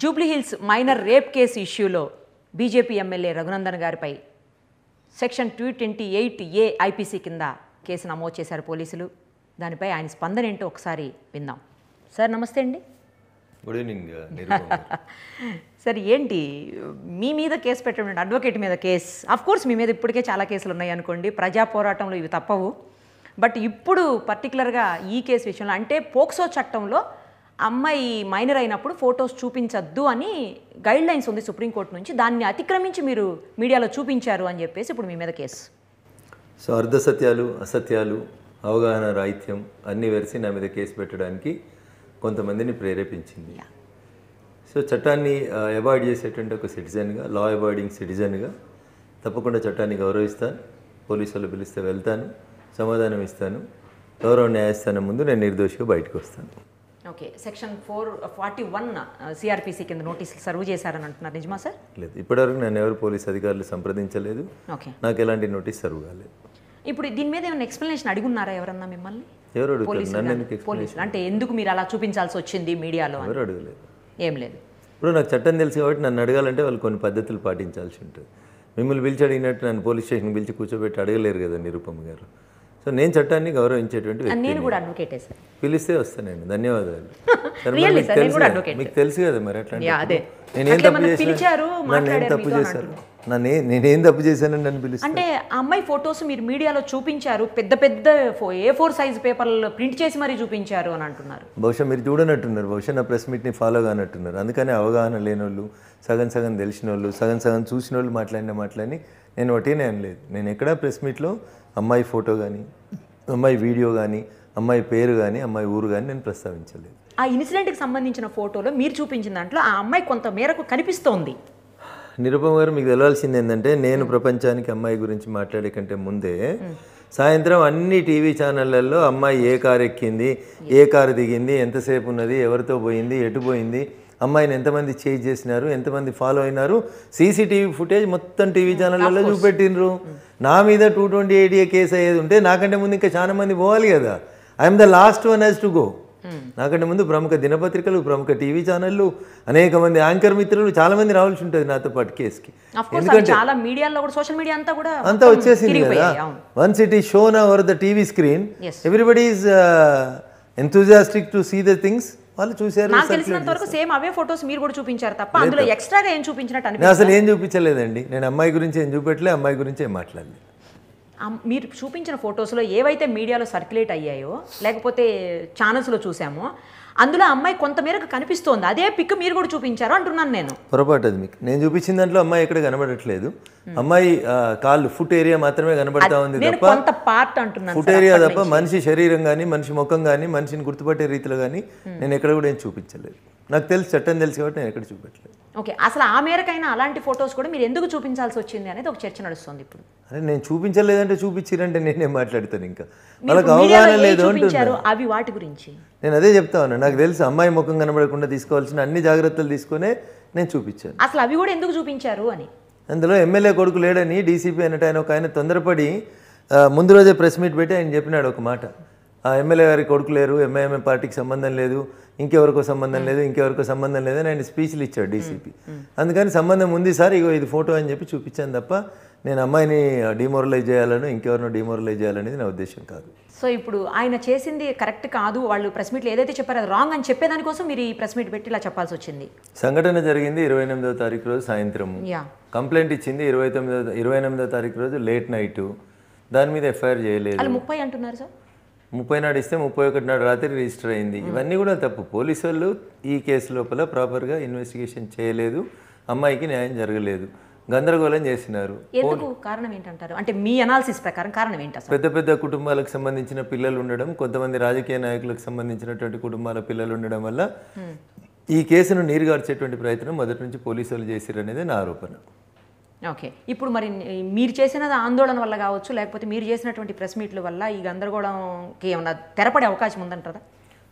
Jubilee Hills minor rape case ఇష్యూలో BJP MLA Raghunandan గారిపై section two twenty eight A IPC కింద case నమోదు చేశారు పోలీసులు దానిపై ఆయన స్పందన ఏంటో ఒకసారి విందాం సార్ నమస్తే అండి గుడ్ ఈవినింగ్ సార్ ఏంటి మీ మీద కేసు పెట్టడం అడ్వకేట్ మీద కేసు ఆఫ్ కోర్స్ మీ మీద ఇప్పటికే చాలా కేసులు ఉన్నాయి అనుకోండి ప్రజా పోరాటంలో ఇవి తప్పవు బట్ ఇప్పుడు పర్టికులర్గా ఈ కేసు విషయంలో అంటే పోక్సో చట్టంలో అమ్మాయి మైనర్ అయినప్పుడు ఫొటోస్ చూపించద్దు అని గైడ్ లైన్స్ ఉంది సుప్రీంకోర్టు నుంచి దాన్ని అతిక్రమించి మీరు మీడియాలో చూపించారు అని చెప్పేసి ఇప్పుడు మీ మీద కేసు సో అర్ధ సత్యాలు అసత్యాలు అవగాహన రాహిత్యం అన్నీ వెరిసి నా మీద కేసు పెట్టడానికి కొంతమందిని ప్రేరేపించింది సో చట్టాన్ని అవాయిడ్ చేసేటువంటి ఒక సిటిజన్గా లా అవాయిడింగ్ సిటిజన్గా తప్పకుండా చట్టాన్ని గౌరవిస్తాను పోలీసు వాళ్ళు పిలిస్తే వెళ్తాను సమాధానం ఇస్తాను గౌరవ న్యాయస్థానం ముందు నేను నిర్దోషిగా బయటకు వస్తాను okay section four forty one CrPC uh, కింద నోటీస్ సర్వ్ చేశారని అంటున్నారు నిజమా సార్ లేదు ఇప్పటివరకు నేను ఎవరు పోలీస్ అధికారులు సంప్రదించలేదు ఓకే నాకు ఎలాంటి నోటీస్ సర్వ్ కాలేదు ఇప్పుడు దీని మీద ఏమైనా ఎక్స్ప్లెనేషన్ ఉన్నారా ఎవరన్నా మిమ్మల్ని అంటే ఎందుకు మీరు అలా చూపించాల్సి వచ్చింది మీడియాలో ఎవరు అడగలేదు ఏం లేదు ఇప్పుడు నాకు చట్టం తెలుసు కాబట్టి నన్ను అడగాలంటే వాళ్ళు కొన్ని పద్ధతులు పాటించాల్సి ఉంటుంది మిమ్మల్ని పిలిచి అడిగినట్టు నన్ను పోలీస్ స్టేషన్ పిలిచి కూర్చోబెట్టి అడగలేరు కదా నిరుపమ గారు సో నేను చట్టాన్ని గౌరవించేటువంటి కూడా పిలిస్తే వస్తానండి ధన్యవాదాలు మీకు తెలుసు కదా మరి అట్లా నేను తప్పు చేశాను తప్పు చేశారు నన్ను నేనేం తప్పు చేశానని అని పిలుస్తాను అంటే అమ్మాయి ఫొటోస్ మీరు మీడియాలో చూపించారు పెద్ద పెద్ద ఏ ఫోర్ సైజ్ పేపర్లలో ప్రింట్ చేసి మరీ చూపించారు అని అంటున్నారు బహుశా మీరు చూడనట్టున్నారు బహుశా నా ప్రెస్ మీట్ని ఫాలో కానట్టున్నారు అందుకని అవగాహన లేని వాళ్ళు సగం సగం తెలిసిన వాళ్ళు సగం సగం చూసిన వాళ్ళు మాట్లాడిన మాట్లాడి నేను ఒకటేనే అనలేదు నేను ఎక్కడా ప్రెస్ మీట్లో అమ్మాయి ఫోటో కానీ అమ్మాయి వీడియో కానీ అమ్మాయి పేరు కానీ అమ్మాయి ఊరు కానీ నేను ప్రస్తావించలేదు ఆ ఇన్సిడెంట్కి సంబంధించిన ఫోటోలో మీరు చూపించిన దాంట్లో ఆ అమ్మాయి కొంత మేరకు కనిపిస్తోంది నిరుపమ గారు మీకు తెలవాల్సింది ఏంటంటే నేను ప్రపంచానికి అమ్మాయి గురించి మాట్లాడే కంటే ముందే సాయంత్రం అన్ని టీవీ ఛానళ్లలో అమ్మాయి ఏ కారు ఎక్కింది ఏ కారు దిగింది ఎంతసేపు ఉన్నది ఎవరితో పోయింది ఎటు పోయింది అమ్మాయిని ఎంతమంది చేజ్ చేసినారు ఎంతమంది ఫాలో అయినారు సీసీటీవీ ఫుటేజ్ మొత్తం టీవీ ఛానళ్ళలో చూపెట్టినరు నా మీద టూ ట్వంటీ ఎయిట్ కేసు అయ్యేది ఉంటే నాకంటే ముందు ఇంకా చాలా మంది పోవాలి కదా I'm the last one has to go నాకంటే ముందు ప్రముఖ దినపత్రికలు ప్రముఖ టీవీ ఛానళ్ళు అనేక మంది యాంకర్ మిత్రులు చాలా మంది రావాల్సి ఉంటుంది నాతో పాటు కేసుకి చాలా మీడియాలో కూడా సోషల్ మీడియా అంతా కూడా వచ్చేసింది కదా when it is shown over the TV screen everybody is enthusiastic to see the things వాళ్ళు చూశారు నాకు తెలిసినంత వరకు సేమ్ అవే ఫొటోస్ మీరు కూడా చూపించారు తప్ప అందులో ఎక్స్ట్రాగా ఏం చూపించినట్టు అసలు ఏం చూపించలేదండి నేను అమ్మాయి గురించి ఏం చూపెట్టలే అమ్మాయి గురించి ఏం మాట్లాడలేదు మీరు చూపించిన ఫొటోస్లో ఏవైతే మీడియాలో సర్క్యులేట్ అయ్యాయో లేకపోతే ఛానల్స్లో చూసామో అందులో అమ్మాయి కొంతమేరకు కనిపిస్తోంది అదే పిక్ మీరు కూడా చూపించారు అంటున్నాను నేను పొరపాటు అది మీకు నేను చూపించిన దాంట్లో అమ్మాయి ఇక్కడ కనబడట్లేదు అమ్మాయి కాళ్ళు ఫుట్ ఏరియా మాత్రమే కనబడతా ఉంది కొంత పార్ట్ ఫుట్ ఏరియా తప్ప మనిషి శరీరం కానీ మనిషి ముఖం కానీ మనిషిని గుర్తుపట్టే రీతిలో కానీ నేను ఎక్కడ కూడా ఏం చూపించలేదు నాకు తెలుసు చట్టం తెలుసు కాబట్టి నేను ఎక్కడ చూపెట్టలేదు ఓకే అసలు ఆ మేరకైనా అలాంటి ఫొటోస్ కూడా మీరు ఎందుకు చూపించాల్సి వచ్చింది అనేది ఒక చర్చ నడుస్తుంది ఇప్పుడు అరే నేను చూపించలేదంటే చూపించిరంటే నేనే మాట్లాడతాను ఇంకా వాళ్ళకి అవగాహన లేదు అంటున్నారు అవి వాటి గురించి నేను అదే చెప్తా ఉన్నాను నాకు తెలుసు అమ్మాయి ముఖం కనబడకుండా తీసుకోవాల్సిన అన్ని జాగ్రత్తలు తీసుకునే నేను చూపించాను అసలు అవి కూడా ఎందుకు చూపించారు అని అందులో ఎమ్మెల్యే కొడుకు లేడని డీసీపీ అన్నట్టు ఆయన ఒక ఆయన తొందరపడి ముందు రోజే ప్రెస్ మీట్ పెట్టి ఆయన చెప్పినాడు ఒక మాట ఎమ్మెల్యే గారి కొడుకు లేరు ఎంఐఎంఏ పార్టీకి సంబంధం లేదు ఇంకెవరికో సంబంధం లేదు ఇంకెవరికో సంబంధం లేదని ఆయన స్పీచ్లు ఇచ్చాడు డీసీపీ అందుకని సంబంధం ఉంది సార్ ఇగో ఇది ఫోటో అని చెప్పి చూపించాను తప్ప నేను అమ్మాయిని డిమోరలైజ్ చేయాలను ఇంకెవరినో డిమోరలైజ్ చేయాలనేది నా ఉద్దేశం కాదు సో ఇప్పుడు ఆయన చేసింది కరెక్ట్ కాదు వాళ్ళు ప్రెస్ మీట్లు ఏదైతే చెప్పారో అది రాంగ్ అని చెప్పేదానికోసం మీరు ఈ ప్రెస్ మీట్ పెట్టి ఇలా చెప్పాల్సి వచ్చింది సంఘటన జరిగింది ఇరవై ఎనిమిదో తారీఖు రోజు సాయంత్రం కంప్లైంట్ ఇచ్చింది ఇరవై తొమ్మిదో ఇరవై ఎనిమిదో తారీఖు రోజు లేట్ నైట్ దాని మీద ఎఫ్ఐఆర్ చేయలేదు ముప్పై అంటున్నారు సార్ ముప్పై నాడు ఇస్తే ముప్పై ఒకటి నాడు రాత్రి రిజిస్టర్ అయింది ఇవన్నీ కూడా తప్పు పోలీసు వాళ్ళు ఈ కేసు లోపల ప్రాపర్గా ఇన్వెస్టిగేషన్ చేయలేదు అమ్మాయికి న్యాయం జరగలేదు గందరగోళం చేసినారు కారణం ఏంటంటారు అంటే మీ అనాలిసిస్ ప్రకారం కారణం ఏంటి పెద్ద పెద్ద కుటుంబాలకు సంబంధించిన పిల్లలు ఉండడం కొంతమంది రాజకీయ నాయకులకు సంబంధించినటువంటి కుటుంబాల పిల్లలు ఉండడం వల్ల ఈ కేసును నీరుగార్చేటువంటి ప్రయత్నం మొదటి నుంచి పోలీసులు అనేది నా ఆరోపణ ఓకే ఇప్పుడు మరి మీరు చేసిన ఆందోళన వల్ల కావచ్చు లేకపోతే మీరు చేసినటువంటి ప్రెస్ మీట్ల వల్ల ఈ గందరగోళంకి ఏమన్నా తెరపడే అవకాశం ఉందంటారా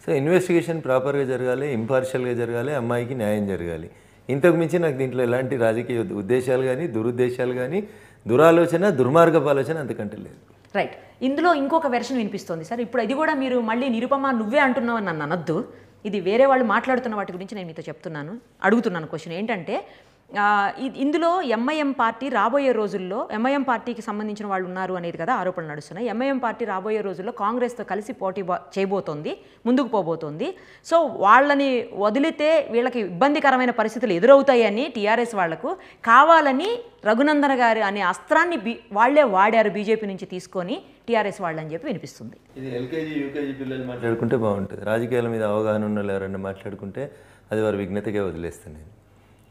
సో ఇన్వెస్టిగేషన్ ప్రాపర్గా జరగాలి ఇంపార్షియల్గా జరగాలి అమ్మాయికి న్యాయం జరగాలి ఇంతకు మించి నాకు దీంట్లో ఎలాంటి రాజకీయ ఉద్దేశాలు కానీ దురుద్దేశాలు కానీ దురాలోచన దుర్మార్గపు ఆలోచన అంతకంటే లేదు రైట్ ఇందులో ఇంకొక వెర్షన్ వినిపిస్తోంది సార్ ఇప్పుడు ఇది కూడా మీరు మళ్ళీ నిరుపమ నువ్వే అంటున్నావు నన్ను అనొద్దు ఇది వేరే వాళ్ళు మాట్లాడుతున్న వాటి గురించి నేను మీతో చెప్తున్నాను అడుగుతున్నాను క్వశ్చన్ ఏంటంటే ఇందులో ఎంఐఎం పార్టీ రాబోయే రోజుల్లో ఎంఐఎం పార్టీకి సంబంధించిన వాళ్ళు ఉన్నారు అనేది కదా ఆరోపణలు నడుస్తున్నాయి ఎంఐఎం పార్టీ రాబోయే రోజుల్లో కాంగ్రెస్తో కలిసి పోటీ చేయబోతోంది ముందుకు పోబోతోంది సో వాళ్ళని వదిలితే వీళ్ళకి ఇబ్బందికరమైన పరిస్థితులు ఎదురవుతాయని టీఆర్ఎస్ వాళ్లకు కావాలని రఘునందన గారు అనే అస్త్రాన్ని బీ వాళ్లే వాడారు బీజేపీ నుంచి తీసుకొని టీఆర్ఎస్ వాళ్ళు అని చెప్పి వినిపిస్తుంది ఇది ఎల్కేజీ యూకేజీ పిల్లలు మాట్లాడుకుంటే బాగుంటుంది రాజకీయాల మీద అవగాహన ఉన్న లేరని మాట్లాడుకుంటే అది వారి విఘ్నతగా వదిలేస్తున్నాయి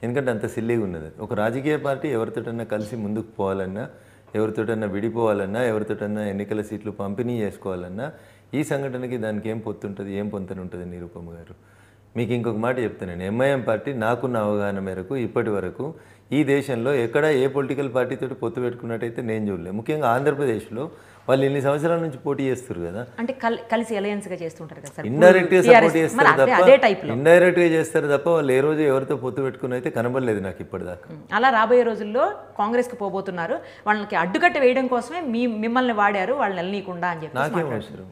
ఎందుకంటే అంత సిల్లీగా ఉన్నది ఒక రాజకీయ పార్టీ ఎవరితోటన్నా కలిసి ముందుకు పోవాలన్నా ఎవరితోటన్నా విడిపోవాలన్నా ఎవరితోటన్నా ఎన్నికల సీట్లు పంపిణీ చేసుకోవాలన్నా ఈ సంఘటనకి దానికి ఏం పొత్తుంటుంది ఏం పొంతన ఉంటుంది నిరూపమ్మ గారు మీకు ఇంకొక మాట చెప్తున్నాను ఎంఐఎం పార్టీ నాకున్న అవగాహన మేరకు ఇప్పటి వరకు ఈ దేశంలో ఎక్కడ ఏ పొలిటికల్ పార్టీతో పొత్తు పెట్టుకున్నట్టయితే నేను చూడలేదు ముఖ్యంగా ఆంధ్రప్రదేశ్లో వాళ్ళు ఇన్ని సంవత్సరాల నుంచి పోటీ చేస్తారు కదా అంటే కలిసి అలయన్స్ గా చేస్తుంటారు కదా ఇండైరెక్ట్ గా సపోర్ట్ చేస్తారు తప్ప ఇండైరెక్ట్ గా చేస్తారు తప్ప వాళ్ళు ఏ రోజు ఎవరితో పొత్తు పెట్టుకుని అయితే కనబడలేదు నాకు ఇప్పటిదాకా అలా రాబోయే రోజుల్లో కాంగ్రెస్ కి పోబోతున్నారు వాళ్ళకి అడ్డుకట్ట వేయడం కోసమే మీ మిమ్మల్ని వాడారు వాళ్ళు వెళ్ళనీయకుండా అని చెప్పి నాకేం అవసరం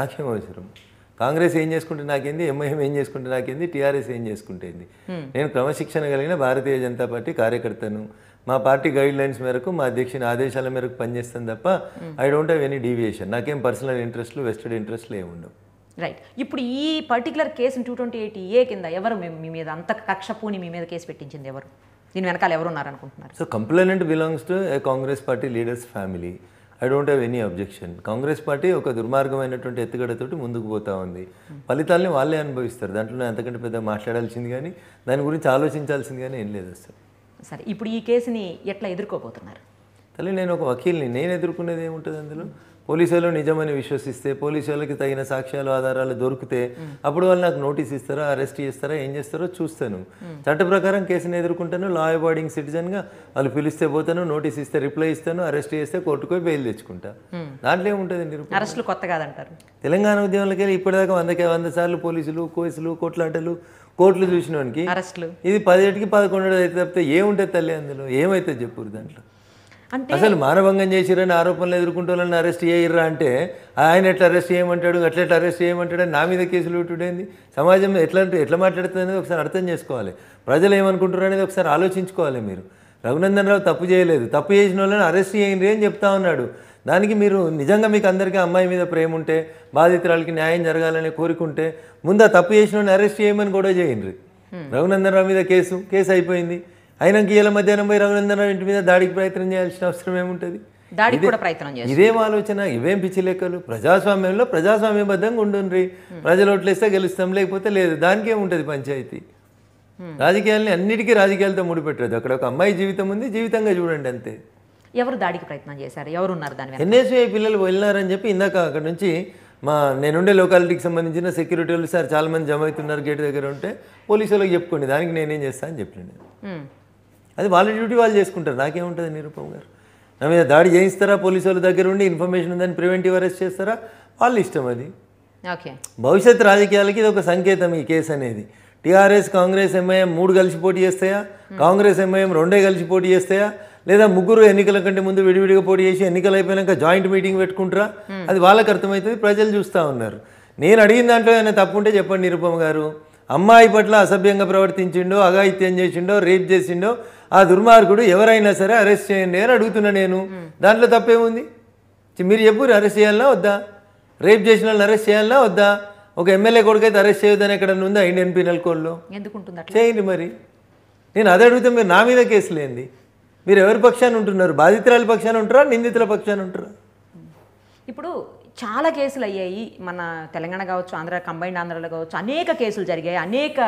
నాకేం అవసరం కాంగ్రెస్ ఏం చేసుకుంటే నాకేంది ఎంఐఎం ఏం చేసుకుంటే నాకేంది టీఆర్ఎస్ ఏం చేసుకుంటేంది నేను క్రమశిక్షణ కలిగిన భారతీయ జనతా పార్టీ కార్యకర్తను మా పార్టీ గైడ్ లైన్స్ మేరకు మా అధ్యక్షుని ఆదేశాల మేరకు పనిచేస్తాను తప్ప hmm. I don't have any deviation నాకేం పర్సనల్ ఇంట్రెస్ట్లు వెస్టెడ్ ఇంట్రెస్ట్లు ఏమి ఉండవు రైట్ ఇప్పుడు ఈ particular case two twenty eight A కింద ఎవరు మీ మీద అంత కక్ష మీ మీద కేసు పెట్టించింది ఎవరు దీని వెనకాల ఎవరు ఉన్నారనుకుంటున్నారు so complainant belongs to a Congress party leaders family I don't have any objection Congress party ఒక దుర్మార్గమైనటువంటి ఎత్తుగడతో ముందుకు పోతా ఉంది hmm. ఫలితాలని వాళ్ళే అనుభవిస్తారు దాంట్లో ఎంతకంటే పెద్ద మాట్లాడాల్సింది కానీ దాని గురించి ఆలోచించాల్సింది కానీ ఏం లేదు అసలు సరే ఇప్పుడు ఈ కేసుని ఎట్లా ఎదుర్కోబోతున్నారు తల్లి నేను ఒక వకీల్ని నేను ఎదుర్కొనేది ఏముంటుంది అందులో పోలీసులు నిజమని విశ్వసిస్తే పోలీసులకి తగిన సాక్ష్యాలు ఆధారాలు దొరికితే అప్పుడు వాళ్ళు నాకు నోటీస్ ఇస్తారా అరెస్ట్ చేస్తారా ఏం చేస్తారో చూస్తాను చట్ట ప్రకారం కేసుని ఎదుర్కొంటాను లా అబార్డింగ్ సిటిజన్గా వాళ్ళు పిలిస్తే పోతాను నోటీస్ ఇస్తే రిప్లై ఇస్తాను అరెస్ట్ చేస్తే కోర్టుకు పోయి బెయిల్ తెచ్చుకుంటా దాంట్లో ఏముంటుందండి అరెస్టులు కొత్త కాదంటారు తెలంగాణ ఉద్యమంలోకి వెళ్ళి ఇప్పటిదాకా వందకే వంద సార్లు పోలీసులు కేసులు కోట్లాటలు కోట్లు చూసిన వానికి ఇది పదిహేటికి పదకొండు అయితే తప్పితే ఏముంటే తల్లి అందులో ఏమైతే చెప్పురు దాంట్లో అసలు మానభంగం చేసిరని ఆరోపణలు ఎదుర్కొంటూ వాళ్ళని అరెస్ట్ చేయరా అంటే ఆయన ఎట్లా అరెస్ట్ చేయమంటాడు అట్లా ఎట్లా అరెస్ట్ చేయమంటాడు నా మీద కేసులు పెట్టుడైంది సమాజం ఎట్లా అంటే ఎట్లా మాట్లాడుతుంది అనేది ఒకసారి అర్థం చేసుకోవాలి ప్రజలు ఏమనుకుంటారు అనేది ఒకసారి ఆలోచించుకోవాలి మీరు రఘునందన్ రావు తప్పు చేయలేదు తప్పు చేసిన వాళ్ళని అరెస్ట్ చేయండి అని చెప్తా ఉన్నాడు దానికి మీరు నిజంగా మీకు అందరికీ అమ్మాయి మీద ప్రేమ ఉంటే బాధితురాలకి న్యాయం జరగాలని కోరుకుంటే ముందు తప్పు చేసిన అరెస్ట్ చేయమని కూడా చేయండి రఘునందన్ రావు మీద కేసు కేసు అయిపోయింది అయినాక ఇలా మధ్యాహ్నం పోయి రావు ఇంటి మీద దాడికి ప్రయత్నం చేయాల్సిన అవసరం ఏముంటుంది ఇదేం ఆలోచన ఇవేం పిచ్చి లెక్కలు ప్రజాస్వామ్యంలో ప్రజాస్వామ్యబద్ధంగా ఉండుండ్రి ప్రజలు ఓట్లేస్తే గెలుస్తాం లేకపోతే లేదు దానికి ఏముంటుంది పంచాయతీ రాజకీయాలని అన్నిటికీ రాజకీయాలతో ముడిపెట్టదు అక్కడ ఒక అమ్మాయి జీవితం ఉంది జీవితంగా చూడండి అంతే ఎవరు దాడికి ప్రయత్నం చేశారు ఎవరు ఉన్నారు దాని ఎన్ఎస్యుఐ పిల్లలు వెళ్ళినారని చెప్పి ఇందాక అక్కడ నుంచి మా నేనుండే లొకాలిటీకి సంబంధించిన సెక్యూరిటీ వాళ్ళు సార్ చాలామంది జమ అవుతున్నారు గేట్ దగ్గర ఉంటే పోలీసు వాళ్ళకి చెప్పుకోండి దానికి నేనేం చేస్తా అని చెప్పాను అది వాళ్ళ డ్యూటీ వాళ్ళు చేసుకుంటారు నాకేముంటుంది నిరూపం గారు నా మీద దాడి చేయిస్తారా పోలీసు వాళ్ళ దగ్గర ఉండి ఇన్ఫర్మేషన్ ఉందని ప్రివెంటివ్ అరెస్ట్ చేస్తారా వాళ్ళు ఇష్టం అది భవిష్యత్ రాజకీయాలకి ఇది ఒక సంకేతం ఈ కేసు అనేది టీఆర్ఎస్ కాంగ్రెస్ ఎంఐఎం మూడు కలిసి పోటీ చేస్తాయా కాంగ్రెస్ ఎంఐఎం రెండే కలిసి పోటీ చేస్తాయా లేదా ముగ్గురు ఎన్నికల కంటే ముందు విడివిడిగా పోటీ చేసి ఎన్నికలు అయిపోయాక జాయింట్ మీటింగ్ పెట్టుకుంటారా అది వాళ్ళకి అర్థమవుతుంది ప్రజలు చూస్తూ ఉన్నారు నేను అడిగిన దాంట్లో ఏమైనా తప్పుంటే చెప్పండి నిరుపమ గారు అమ్మాయి పట్ల అసభ్యంగా ప్రవర్తించిండో అఘాయిత్యం చేసిండో రేప్ చేసిండో ఆ దుర్మార్గుడు ఎవరైనా సరే అరెస్ట్ చేయండి అని అడుగుతున్నా నేను దాంట్లో తప్పేముంది మీరు చెప్పు అరెస్ట్ చేయాలన్నా వద్దా రేప్ చేసిన వాళ్ళని అరెస్ట్ చేయాలన్నా వద్దా ఒక ఎమ్మెల్యే కొడుకైతే అరెస్ట్ చేయొద్దని ఎక్కడ ఉందా ఇండియన్ పీనల్ కోడ్లో చేయండి మరి నేను అదే అడుగుతాను మీరు నా మీద కేసులేంది మీరు ఎవరి పక్షాన్ని ఉంటున్నారు బాధితురాల పక్షాన్ని ఉంటారా నిందితుల పక్షాన్ని ఉంటారా ఇప్పుడు చాలా కేసులు అయ్యాయి మన తెలంగాణ కావచ్చు ఆంధ్ర కంబైన్డ్ ఆంధ్రలో కావచ్చు అనేక కేసులు జరిగాయి అనేక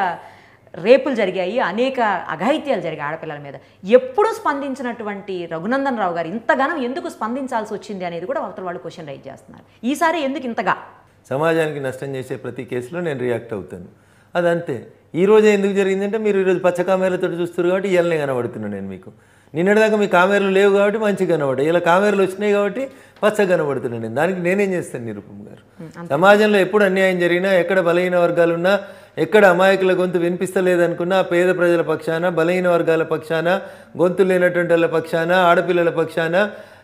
రేపులు జరిగాయి అనేక అఘాయిత్యాలు జరిగాయి ఆడపిల్లల మీద ఎప్పుడూ స్పందించినటువంటి రఘునందన్ రావు గారు ఇంతగానం ఎందుకు స్పందించాల్సి వచ్చింది అనేది కూడా అవతల వాళ్ళు క్వశ్చన్ రైజ్ చేస్తున్నారు ఈసారి ఎందుకు ఇంతగా సమాజానికి నష్టం చేసే ప్రతి కేసులో నేను రియాక్ట్ అవుతాను అదంతే ఈరోజే ఎందుకు జరిగిందంటే మీరు ఈరోజు పచ్చ కామెరాతో చూస్తారు కాబట్టి ఇవాళనే కనబడుతున్నాను నేను మీకు నిన్నటిదాకా మీ కామెరలు లేవు కాబట్టి మంచిగా కనబడ్డాయి ఇలా కామెరలు వచ్చినాయి కాబట్టి పచ్చగా కనబడుతున్నాను దానికి నేనేం చేస్తాను నిరుపమ్ గారు సమాజంలో ఎప్పుడు అన్యాయం జరిగినా ఎక్కడ బలహీన వర్గాలు ఉన్నా ఎక్కడ అమాయకుల గొంతు వినిపిస్తలేదనుకున్నా పేద ప్రజల పక్షాన బలహీన వర్గాల పక్షాన గొంతు లేనటువంటి వాళ్ళ పక్షాన ఆడపిల్లల పక్షాన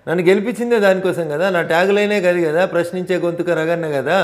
నన్ను గెలిపించిందే దానికోసం కదా నా ట్యాగులైనే కాదు కదా ప్రశ్నించే గొంతుక రగన్న కదా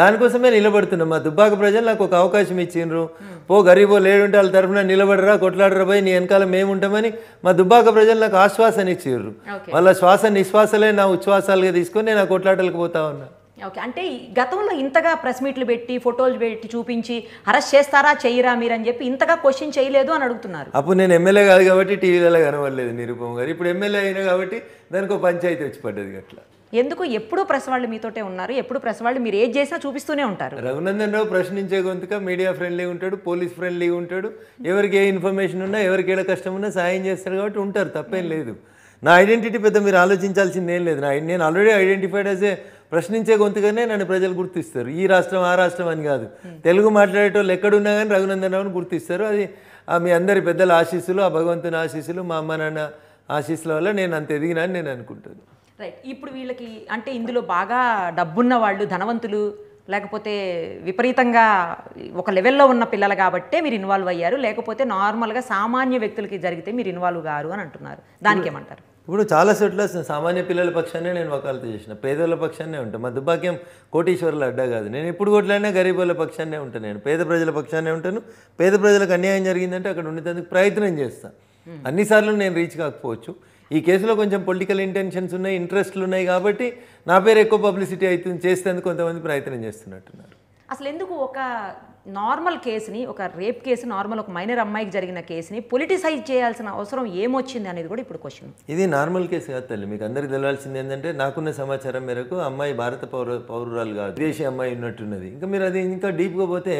దానికోసమే నిలబడుతున్నాం మా దుబ్బాక ప్రజలు నాకు ఒక అవకాశం ఇచ్చిండ్రు పో గరీబో లేడుంటే వాళ్ళ తరఫున నిలబడరా కొట్లాడరా పోయి నీ వెనకాల ఉంటామని మా దుబ్బాక ప్రజలు నాకు ఆశ్వాసన ఇచ్చిండ్రు వాళ్ళ శ్వాస నిశ్వాసలే నా ఉచ్ఛ్వాసాలుగా తీసుకొని నేను ఆ కొట్లాటలకు పోతా ఉన్నా ఓకే అంటే గతంలో ఇంతగా ప్రెస్ మీట్లు పెట్టి ఫోటోలు పెట్టి చూపించి అరెస్ట్ చేస్తారా చేయరా మీరని చెప్పి ఇంతగా క్వశ్చన్ చేయలేదు అని అడుగుతున్నారు అప్పుడు నేను ఎమ్మెల్యే కాదు కాబట్టి టీవీలలో కనబడలేదు నిరూపం గారు ఇప్పుడు ఎమ్మెల్యే అయినా కాబట్టి దానికి ఒక పంచాయతీ వచ్చి పడ్డది అట్లా ఎందుకు ఎప్పుడు ప్రెస్ వాళ్ళు మీతోటే ఉన్నారు ఎప్పుడు ప్రెస్ వాళ్ళు మీరు ఏది చేసినా చూపిస్తూనే ఉంటారు రఘునందన్ రావు ప్రశ్నించే గొంతుక మీడియా ఫ్రెండ్లీ ఉంటాడు పోలీస్ ఫ్రెండ్లీ ఉంటాడు ఎవరికి ఏ ఇన్ఫర్మేషన్ ఉన్నా ఎవరికి ఏ కష్టం ఉన్నా సాయం చేస్తారు కాబట్టి ఉంటారు తప్పేం లేదు నా ఐడెంటిటీ పెద్ద మీరు ఆలోచించాల్సింది ఏం లేదు నా నేను ఆల్రెడీ ఐడెంటిఫైడ్ యాజ్ ఏ ప్రశ్నించే గొంతుగానే నన్ను ప్రజలు గుర్తిస్తారు ఈ రాష్ట్రం ఆ రాష్ట్రం అని కాదు తెలుగు మాట్లాడేటోళ్ళు ఎక్కడున్నా కానీ రఘునందన్ రావుని గుర్తిస్తారు అది మీ అందరి పెద్దల ఆశీస్సులు ఆ భగవంతుని ఆశీస్సులు మా అమ్మ నాన్న ఆశీస్సుల వల్ల నేను అంత ఎదిగినాను నేను అనుకుంటాను రైట్ ఇప్పుడు వీళ్ళకి అంటే ఇందులో బాగా డబ్బున్న వాళ్ళు ధనవంతులు లేకపోతే విపరీతంగా ఒక లెవెల్లో ఉన్న పిల్లలు కాబట్టే మీరు ఇన్వాల్వ్ అయ్యారు లేకపోతే నార్మల్గా సామాన్య వ్యక్తులకి జరిగితే మీరు ఇన్వాల్వ్ గారు అని అంటున్నారు దానికి ఏమంటారు ఇప్పుడు చాలా చోట్ల సామాన్య పిల్లల పక్షాన్ని నేను వకాలత చేసిన పేదోళ్ళ పక్షాన్నే ఉంటాను మా దుర్భాగ్యం కోటీశ్వరుల అడ్డా కాదు నేను ఎప్పుడు కొట్లాడినా గరీబుల పక్షాన్నే ఉంటాను నేను పేద ప్రజల పక్షాన్నే ఉంటాను పేద ప్రజలకు అన్యాయం జరిగిందంటే అక్కడ ఉండేందుకు ప్రయత్నం చేస్తాను అన్నిసార్లు నేను రీచ్ కాకపోవచ్చు ఈ కేసులో కొంచెం పొలిటికల్ ఇంటెన్షన్స్ ఉన్నాయి ఇంట్రెస్ట్లు ఉన్నాయి కాబట్టి నా పేరు ఎక్కువ పబ్లిసిటీ అవుతుంది చేస్తేందుకు కొంతమంది ప్రయత్నం చేస్తున్నట్టున్నారు అసలు ఎందుకు ఒక నార్మల్ కేసుని ఒక రేప్ కేసు నార్మల్ ఒక మైనర్ అమ్మాయికి జరిగిన కేసుని పొలిటిసైజ్ చేయాల్సిన అవసరం ఏమొచ్చింది అనేది కూడా ఇప్పుడు క్వశ్చన్ ఇది నార్మల్ కేసు కాదు తల్లి మీకు అందరికీ తెలవాల్సింది ఏంటంటే నాకున్న సమాచారం మేరకు అమ్మాయి భారత పౌర పౌరురాలు కాదు విదేశీ అమ్మాయి ఉన్నట్టున్నది ఇంకా మీరు అది ఇంకా డీప్గా పోతే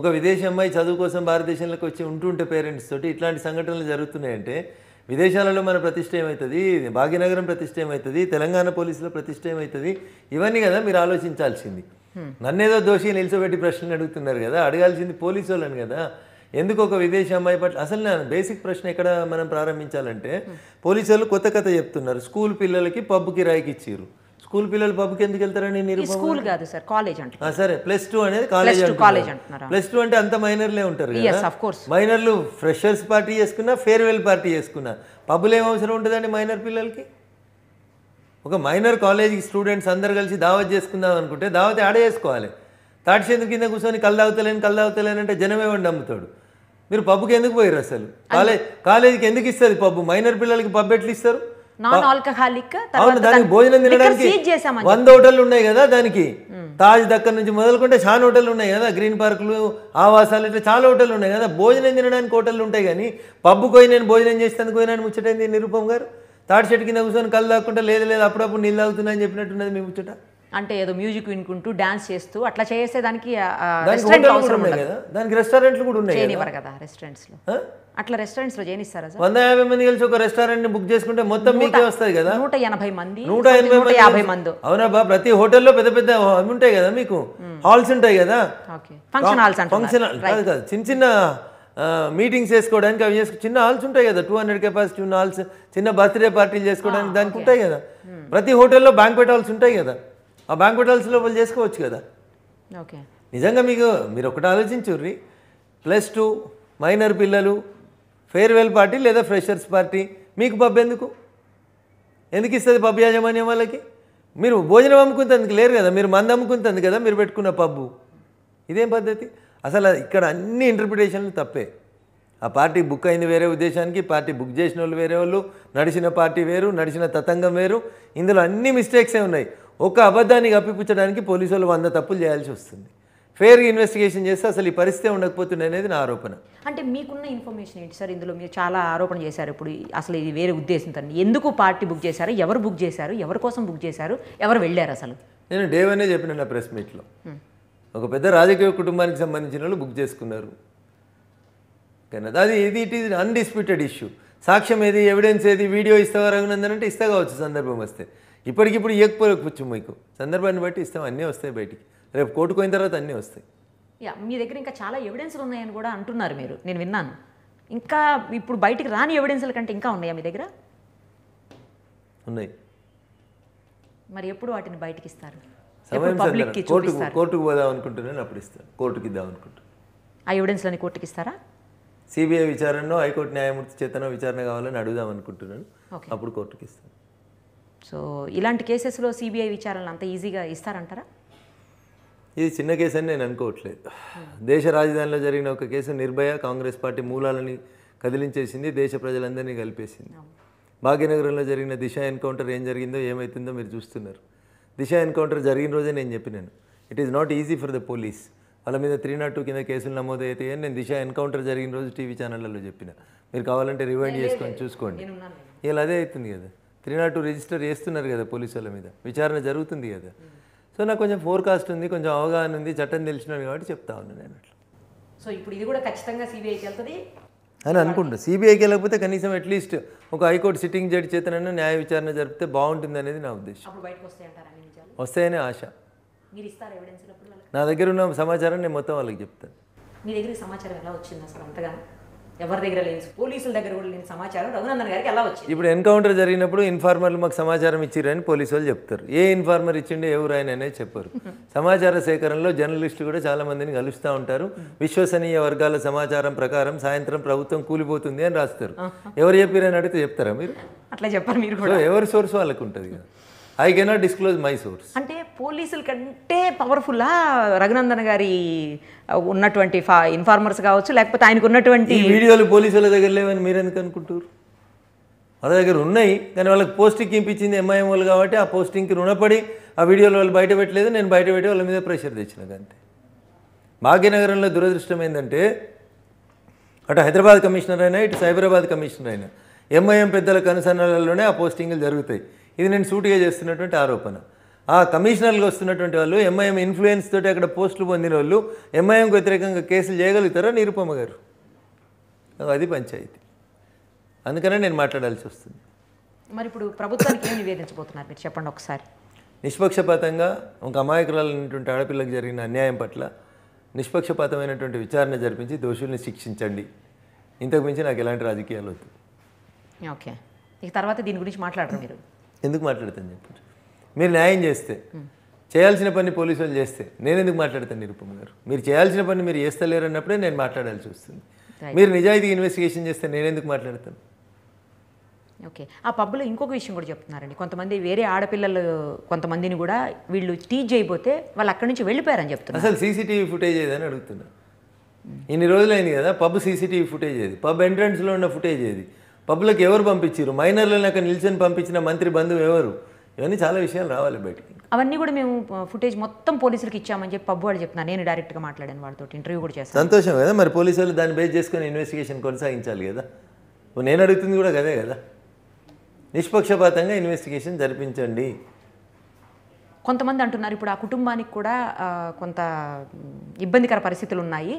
ఒక విదేశీ అమ్మాయి చదువు కోసం భారతదేశంలోకి వచ్చి ఉంటుంటే పేరెంట్స్ తోటి ఇట్లాంటి సంఘటనలు జరుగుతున్నాయంటే విదేశాలలో మన ప్రతిష్ట ఏమవుతుంది భాగ్యనగరం ప్రతిష్ట ఏమవుతుంది తెలంగాణ పోలీసులో ప్రతిష్ట ఏమవుతుంది ఇవన్నీ కదా మీరు ఆలోచించాల్సింది నన్నేదో దోషి నిలిచోబెట్టి ప్రశ్నలు అడుగుతున్నారు కదా అడగాల్సింది పోలీసు వాళ్ళని కదా ఎందుకు ఒక విదేశీ అమ్మాయి పట్ల అసలు నేను బేసిక్ ప్రశ్న ఎక్కడ మనం ప్రారంభించాలంటే పోలీసు వాళ్ళు కొత్త కథ చెప్తున్నారు స్కూల్ పిల్లలకి పబ్బుకి రాయికి ఇచ్చారు స్కూల్ పిల్లలు పబ్కి ఎందుకు వెళ్తారని నిరూపణ స్కూల్ కాదు సార్ కాలేజ్ అంటే సరే ప్లస్ టూ అనేది కాలేజ్ కాలేజ్ అంటున్నారు ప్లస్ టూ అంటే అంత మైనర్లే ఉంటారు మైనర్లు ఫ్రెషర్స్ పార్టీ చేసుకున్నా ఫేర్వెల్ పార్టీ చేసుకున్నా పబ్బులు ఏం అవసరం ఉంటుందండి మైనర్ పిల్లలకి ఒక మైనర్ కాలేజీకి స్టూడెంట్స్ అందరు కలిసి దావత్ చేసుకుందాం అనుకుంటే దావత్ ఆడేసుకోవాలి తాటిసేందు కింద కూర్చొని కళ్ళు దావతలేని అంటే జనమే వండి అమ్ముతాడు మీరు పబ్బుకి ఎందుకు పోయారు అసలు కాలేజ్ కాలేజీకి ఎందుకు ఇస్తుంది పబ్బు మైనర్ పిల్లలకి పబ్బు ఎట్లు ఇస్తారు అవును దానికి భోజనం తినడానికి వంద హోటల్ ఉన్నాయి కదా దానికి తాజ్ దక్కర్ నుంచి మొదలుకుంటే చాలా హోటల్ ఉన్నాయి కదా గ్రీన్ పార్కులు ఆవాసాలు ఇట్లా చాలా హోటల్ ఉన్నాయి కదా భోజనం తినడానికి హోటల్ ఉంటాయి కానీ పబ్బు పోయి నేను భోజనం చేసేందుకు పోయినా ముచ్చటైంది నిరూపం గారు థర్డ్ షర్ట్ కింద కూర్చొని కళ్ళు దాక్కుంటే లేదు లేదు అప్పుడప్పుడు నీళ్ళు తాగుతున్నా అని చెప్పినట్టున్నది మీ ముచ్చట అంటే ఏదో మ్యూజిక్ వినుకుంటూ డాన్స్ చేస్తూ అట్లా చేస్తే దానికి దానికి రెస్టారెంట్లు కూడా ఉన్నాయి కదా లో అట్లా లో చేయనిస్తారా వంద యాభై మంది కలిసి ఒక రెస్టారెంట్ బుక్ చేసుకుంటే మొత్తం మీకే వస్తుంది కదా నూట ఎనభై మంది నూట ఎనభై యాభై మంది అవునా ప్రతి హోటల్లో పెద్ద పెద్ద ఉంటాయి కదా మీకు హాల్స్ ఉంటాయి కదా ఫంక్షన్ హాల్స్ ఫంక్షన్ కాదు కాదు చిన్న చిన్న మీటింగ్స్ చేసుకోవడానికి అవి చేసుకో చిన్న హాల్స్ ఉంటాయి కదా టూ హండ్రెడ్ కెపాసిటీ ఉన్న హాల్స్ చిన్న బర్త్డే పార్టీలు చేసుకోవడానికి దానికి ఉంటాయి కదా hmm. ప్రతి హోటల్లో బ్యాంక్వెట్ హాల్స్ ఉంటాయి కదా ఆ బ్యాంక్వెట్ హాల్స్ లోపల చేసుకోవచ్చు కదా ఓకే నిజంగా మీకు మీరు ఒకటి ఆలోచించుర్రి ప్లస్ టూ మైనర్ పిల్లలు ఫేర్వెల్ పార్టీ లేదా ఫ్రెషర్స్ పార్టీ మీకు పబ్ ఎందుకు ఎందుకు ఇస్తుంది పబ్ యాజమాన్యం వాళ్ళకి మీరు భోజనం అమ్ముకుంటుంది లేరు కదా మీరు మంద అమ్ముకుంటుంది కదా మీరు పెట్టుకున్న పబ్బు ఇదేం పద్ధతి అసలు ఇక్కడ అన్ని ఇంటర్ప్రిటేషన్లు తప్పే ఆ పార్టీ బుక్ అయింది వేరే ఉద్దేశానికి పార్టీ బుక్ చేసిన వాళ్ళు వేరే వాళ్ళు నడిచిన పార్టీ వేరు నడిచిన తతంగం వేరు ఇందులో అన్ని మిస్టేక్సే ఉన్నాయి ఒక అబద్ధాన్ని అప్పిపుచ్చడానికి పోలీసు వాళ్ళు వంద తప్పులు చేయాల్సి వస్తుంది ఫెయిర్గా ఇన్వెస్టిగేషన్ చేస్తే అసలు ఈ పరిస్థితి ఉండకపోతుంది అనేది నా ఆరోపణ అంటే మీకున్న ఇన్ఫర్మేషన్ ఏంటి సార్ ఇందులో మీరు చాలా ఆరోపణ చేశారు ఇప్పుడు అసలు ఇది వేరే ఉద్దేశంతో ఎందుకు పార్టీ బుక్ చేశారు ఎవరు బుక్ చేశారు ఎవరి కోసం బుక్ చేశారు ఎవరు వెళ్ళారు అసలు నేను డేవనే చెప్పిన ప్రెస్ మీట్లో ఒక పెద్ద రాజకీయ కుటుంబానికి సంబంధించిన వాళ్ళు బుక్ చేసుకున్నారు కానీ అది ఇది ఇట్ ఈజ్ అన్డిస్ప్యూటెడ్ ఇష్యూ సాక్ష్యం ఏది ఎవిడెన్స్ ఏది వీడియో ఇస్తావా రఘునందన్ అంటే ఇస్తా కావచ్చు సందర్భం వస్తే ఇప్పటికిప్పుడు ఇవ్వకపోవచ్చు మీకు సందర్భాన్ని బట్టి ఇస్తాం అన్నీ వస్తాయి బయటికి రేపు కోర్టు పోయిన తర్వాత అన్నీ వస్తాయి యా మీ దగ్గర ఇంకా చాలా ఎవిడెన్స్లు ఉన్నాయని కూడా అంటున్నారు మీరు నేను విన్నాను ఇంకా ఇప్పుడు బయటికి రాని ఎవిడెన్స్ల కంటే ఇంకా ఉన్నాయా మీ దగ్గర ఉన్నాయి మరి ఎప్పుడు వాటిని బయటికి ఇస్తారు సమయం కోర్టుకు కోర్టుకు పోదాం అనుకుంటున్నాను అప్పుడు ఇస్తాను కోర్టుకి ఇద్దాం అనుకుంటున్నాను ఆ ఎవిడెన్స్లని కోర్టుకి ఇస్తారా సిబిఐ విచారణలో హైకోర్టు న్యాయమూర్తి చేతనో విచారణ కావాలని అడుగుదాం అనుకుంటున్నాను అప్పుడు కోర్టుకి ఇస్తాను సో ఇలాంటి కేసెస్లో సిబిఐ విచారణలు అంత ఈజీగా ఇస్తారంటారా ఇది చిన్న కేసు అని నేను అనుకోవట్లేదు దేశ రాజధానిలో జరిగిన ఒక కేసు నిర్భయ కాంగ్రెస్ పార్టీ మూలాలని కదిలించేసింది దేశ ప్రజలందరినీ కలిపేసింది భాగ్యనగరంలో జరిగిన దిశ ఎన్కౌంటర్ ఏం జరిగిందో ఏమైతుందో మీరు చూస్తున్నారు దిశ ఎన్కౌంటర్ జరిగిన రోజే నేను చెప్పినాను it is not easy for the police వాళ్ళ మీద త్రీ నాట్ టూ కింద కేసులు నమోదైతే నేను దిశ ఎన్కౌంటర్ జరిగిన రోజు టీవీ ఛానళ్ళలో చెప్పిన మీరు కావాలంటే రివైండ్ చేసుకొని చూసుకోండి ఇలా అదే అవుతుంది కదా త్రీ నాట్ టూ రిజిస్టర్ చేస్తున్నారు కదా పోలీసు వాళ్ళ మీద విచారణ జరుగుతుంది కదా hmm. సో నాకు కొంచెం ఫోర్కాస్ట్ ఉంది కొంచెం అవగాహన ఉంది చట్టం తెలిసిన కాబట్టి చెప్తా ఉన్నాను నేను అట్లా సో ఇప్పుడు ఇది కూడా ఖచ్చితంగా సిబిఐకి వెళ్తుంది అని అనుకుంటా సిబిఐకి వెళ్ళకపోతే కనీసం అట్లీస్ట్ ఒక హైకోర్టు సిట్టింగ్ జడ్జి చేతనైనా న్యాయ విచారణ జరిపితే బాగుంటుంది అనేది నా ఉద్దేశం వస్తాయనే ఆశ నా దగ్గర ఉన్న సమాచారం నేను మొత్తం వాళ్ళకి చెప్తాను మీ దగ్గర సమాచారం ఎలా వచ్చింది అసలు అంతగా ఎవరి దగ్గర లేదు పోలీసుల దగ్గర కూడా లేని సమాచారం రఘునందన్ గారికి ఎలా వచ్చింది ఇప్పుడు ఎన్కౌంటర్ జరిగినప్పుడు ఇన్ఫార్మర్లు మాకు సమాచారం ఇచ్చిరని పోలీసు వాళ్ళు చెప్తారు ఏ ఇన్ఫార్మర్ ఇచ్చిండే ఎవరు ఆయన అనేది చెప్పారు సమాచార సేకరణలో జర్నలిస్టులు కూడా చాలా మందిని కలుస్తూ ఉంటారు విశ్వసనీయ వర్గాల సమాచారం ప్రకారం సాయంత్రం ప్రభుత్వం కూలిపోతుంది అని రాస్తారు ఎవరు చెప్పారని అడిగితే చెప్తారా మీరు అట్లా చెప్పారు మీరు ఎవరి సోర్స్ వాళ్ళకు ఉంటుంది కదా I cannot disclose my source అంటే పోలీసుల కంటే పవర్ఫుల్లా రఘునందన్ గారి ఉన్నటువంటి ఇన్ఫార్మర్స్ కావచ్చు లేకపోతే ఆయనకు ఉన్నటువంటి వీడియోలు పోలీసుల దగ్గర లేవని మీరు ఎందుకు అనుకుంటారు వాళ్ళ దగ్గర ఉన్నాయి కానీ వాళ్ళకి పోస్టింగ్ ఇంపించింది ఎంఐఎం వాళ్ళు కాబట్టి ఆ పోస్టింగ్కి రుణపడి ఆ వీడియోలు వాళ్ళు బయట పెట్టలేదు నేను బయట పెట్టి వాళ్ళ మీద ప్రెషర్ తెచ్చిన అంతే భాగ్యనగరంలో దురదృష్టం ఏంటంటే అటు హైదరాబాద్ కమిషనర్ అయినా ఇటు సైబరాబాద్ కమిషనర్ అయినా ఎంఐఎం పెద్దల కనుసన్నలలోనే ఆ పోస్టింగ్లు జరుగుతాయి ఇది నేను సూటిగా చేస్తున్నటువంటి ఆరోపణ ఆ కమిషనర్లు వస్తున్నటువంటి వాళ్ళు ఎంఐఎం ఇన్ఫ్లుయెన్స్ తోటి అక్కడ పోస్టులు పొందిన వాళ్ళు ఎంఐఎంకు వ్యతిరేకంగా కేసులు చేయగలుగుతారా నిరుపమ గారు అది పంచాయతీ అందుకనే నేను మాట్లాడాల్సి వస్తుంది మరి ఇప్పుడు ప్రభుత్వానికి ఏం నివేదించబోతున్నారు మీరు చెప్పండి ఒకసారి నిష్పక్షపాతంగా ఒక అమాయకురాలైనటువంటి ఆడపిల్లకు జరిగిన అన్యాయం పట్ల నిష్పక్షపాతమైనటువంటి విచారణ జరిపించి దోషుల్ని శిక్షించండి ఇంతకు మించి నాకు ఎలాంటి రాజకీయాలు వద్దు ఓకే ఇక తర్వాత దీని గురించి మాట్లాడరు మీరు ఎందుకు మాట్లాడతాను చెప్పండి మీరు న్యాయం చేస్తే చేయాల్సిన పని పోలీసు వాళ్ళు చేస్తే నేను ఎందుకు మాట్లాడతాను నిరుపమ గారు మీరు చేయాల్సిన పని మీరు చేస్తలేరు అన్నప్పుడే నేను మాట్లాడాల్సి వస్తుంది మీరు నిజాయితీ ఇన్వెస్టిగేషన్ చేస్తే నేను ఎందుకు మాట్లాడతాను ఓకే ఆ పబ్లో ఇంకొక విషయం కూడా చెప్తున్నారండి కొంతమంది వేరే ఆడపిల్లలు కొంతమందిని కూడా వీళ్ళు టీజ్ అయిపోతే వాళ్ళు అక్కడి నుంచి వెళ్ళిపోయారని చెప్తున్నారు అసలు సీసీటీవీ ఫుటేజ్ ఏదని అడుగుతున్నా ఇన్ని రోజులైంది కదా పబ్ సీసీటీవీ ఫుటేజ్ ఏది పబ్ ఎంట్రన్స్లో ఉన్న ఫుటేజ్ ఏది పబ్లిక్ ఎవరు పంపించారు మైనర్లను అక్కడ నిల్చొని పంపించిన మంత్రి బంధువు ఎవరు ఇవన్నీ చాలా విషయాలు రావాలి బయటికి అవన్నీ కూడా మేము ఫుటేజ్ మొత్తం పోలీసులకు ఇచ్చామని చెప్పి పబ్బు వాళ్ళు చెప్తున్నా నేను డైరెక్ట్గా మాట్లాడాను వాళ్ళతో ఇంటర్వ్యూ కూడా చేస్తాను సంతోషం కదా మరి పోలీసులు దాన్ని బేస్ చేసుకొని ఇన్వెస్టిగేషన్ కొనసాగించాలి కదా నేను అడుగుతుంది కూడా కదే కదా నిష్పక్షపాతంగా ఇన్వెస్టిగేషన్ జరిపించండి కొంతమంది అంటున్నారు ఇప్పుడు ఆ కుటుంబానికి కూడా కొంత ఇబ్బందికర పరిస్థితులు ఉన్నాయి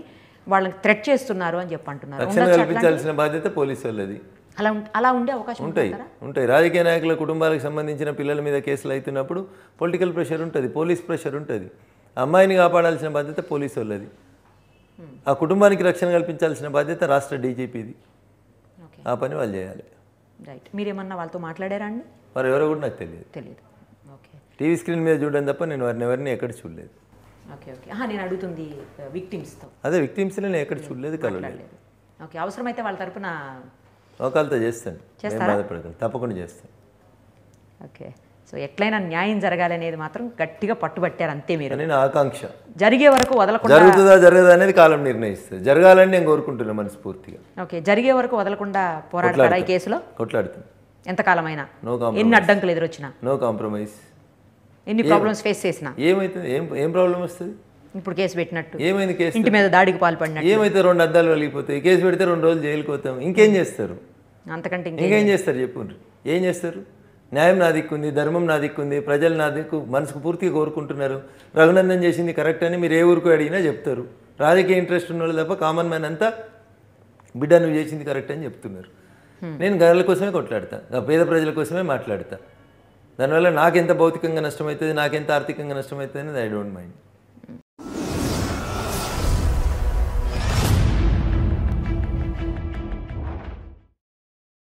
వాళ్ళని థ్రెట్ చేస్తున్నారు అని చెప్పి అంటున్నారు కల్పించాల్సిన బాధ్యత పోలీసు వాళ్ళది అలా అలా ఉండే అవకాశం ఉంటాయి ఉంటాయి రాజకీయ నాయకుల కుటుంబాలకు సంబంధించిన పిల్లల మీద కేసులు అవుతున్నప్పుడు పొలిటికల్ ప్రెషర్ ఉంటుంది పోలీస్ ప్రెషర్ ఉంటుంది అమ్మాయిని కాపాడాల్సిన బాధ్యత పోలీసు వాళ్ళది hmm. ఆ కుటుంబానికి రక్షణ కల్పించాల్సిన బాధ్యత రాష్ట్ర డీజీపీది ఆ పని వాళ్ళు చేయాలి రైట్ మీరేమన్నా వాళ్ళతో మాట్లాడారా అండి వారు ఎవరో కూడా నాకు తెలియదు తెలియదు ఓకే టీవీ స్క్రీన్ మీద చూడడం తప్ప నేను వారిని ఎవరిని ఎక్కడ చూడలేదు ఓకే ఓకే నేను అడుగుతుంది విక్టిమ్స్తో uh, అదే విక్టిమ్స్ని నేను ఎక్కడ చూడలేదు కలవలేదు ఓకే అవసరమైతే వాళ్ళ తరపున మోకాలతో చేస్తాను బాధపడకండి తప్పకుండా చేస్తాను ఓకే సో ఎట్లయినా న్యాయం జరగాలి అనేది మాత్రం గట్టిగా పట్టుబట్టారు అంతే మీరు నేను ఆకాంక్ష జరిగే వరకు వదలకుండా జరుగుతుందా జరగదా అనేది కాలం నిర్ణయిస్తుంది జరగాలని నేను కోరుకుంటున్నాను మనస్ఫూర్తిగా ఓకే జరిగే వరకు వదలకుండా పోరాడతారా ఈ కేసులో కొట్లాడుతుంది ఎంత కాంప్రమైజ్ ఎన్ని అడ్డంకులు ఎదురొచ్చినా నో కాంప్రమైజ్ ఎన్ని ప్రాబ్లమ్స్ ఫేస్ చేసినా ఏమైతుంది ఏం ఏం ప్రాబ్లం వస్తుంది ఇప్పుడు కేసు పెట్టినట్టు ఏమైంది కేసు ఇంటి మీద దాడికి పాల్పడినట్టు ఏమైతే రెండు అద్దాలు వెలిగిపోతాయి కేసు పెడితే రెండు రోజులు జైలుకి పోతాం ఇంకేం చేస్తారు అంతకంటే ఇంకేం చేస్తారు చెప్పండి ఏం చేస్తారు న్యాయం నా దిక్కుంది ధర్మం నా దిక్కుంది ప్రజలు నా దిక్కు మనసుకు పూర్తిగా కోరుకుంటున్నారు రఘునందన్ చేసింది కరెక్ట్ అని మీరు ఏ ఊరికో అడిగినా చెప్తారు రాజకీయ ఇంట్రెస్ట్ ఉన్న వాళ్ళు తప్ప కామన్ మ్యాన్ అంతా బిడ్డ నువ్వు చేసింది కరెక్ట్ అని చెప్తున్నారు నేను గర్ల కోసమే కొట్లాడతా పేద ప్రజల కోసమే మాట్లాడతా దానివల్ల నాకెంత భౌతికంగా నష్టమవుతుంది నాకెంత ఆర్థికంగా నష్టమవుతుంది అనేది ఐ డోంట్ మైండ్